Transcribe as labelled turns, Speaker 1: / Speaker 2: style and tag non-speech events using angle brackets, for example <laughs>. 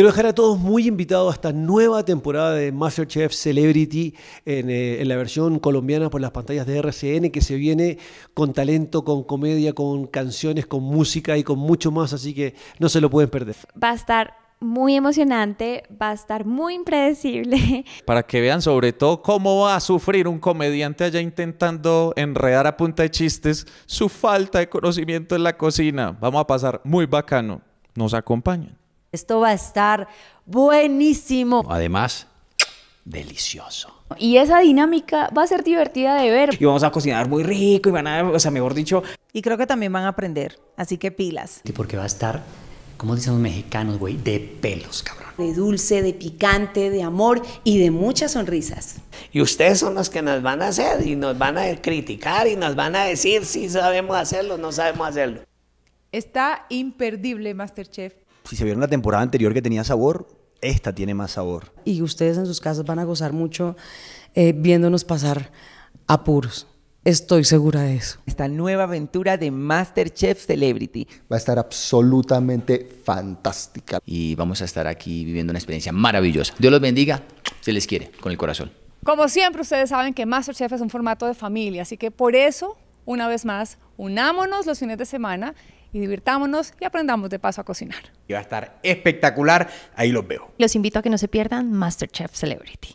Speaker 1: Quiero dejar a todos muy invitados a esta nueva temporada de Masterchef Celebrity en, eh, en, la versión colombiana por las pantallas de RCN que se viene con talento, con comedia, con canciones, con música y con mucho más, así que no se lo pueden perder. Va a estar muy emocionante, va a estar muy impredecible. <laughs> Para que vean sobre todo cómo va a sufrir un comediante allá intentando enredar a punta de chistes su falta de conocimiento en la cocina. Vamos a pasar muy bacano. Nos acompañan. Esto va a estar buenísimo. Además, delicioso. Y esa dinámica va a ser divertida de ver. Y vamos a cocinar muy rico y van a, o sea, mejor dicho. Y creo que también van a aprender, así que pilas. Y porque va a estar, ¿cómo dicen los mexicanos, güey, de pelos, cabrón. De dulce, de picante, de amor y de muchas sonrisas. Y ustedes son los que nos van a hacer y nos van a criticar y nos van a decir si sabemos hacerlo o no sabemos hacerlo. Está imperdible, Masterchef si se vieron la temporada anterior que tenía sabor, esta tiene más sabor. Y ustedes en sus casas van a gozar mucho eh, viéndonos pasar apuros. Estoy segura de eso. Esta nueva aventura de MasterChef Celebrity va a estar absolutamente fantástica. Y vamos a estar aquí viviendo una experiencia maravillosa. Dios los bendiga, se les quiere con el corazón. Como siempre, ustedes saben que MasterChef es un formato de familia, así que por eso, una vez más, unámonos los fines de semana y divirtámonos y aprendamos de paso a cocinar. Y va a estar espectacular, ahí los veo. Los invito a que no se pierdan MasterChef Celebrity.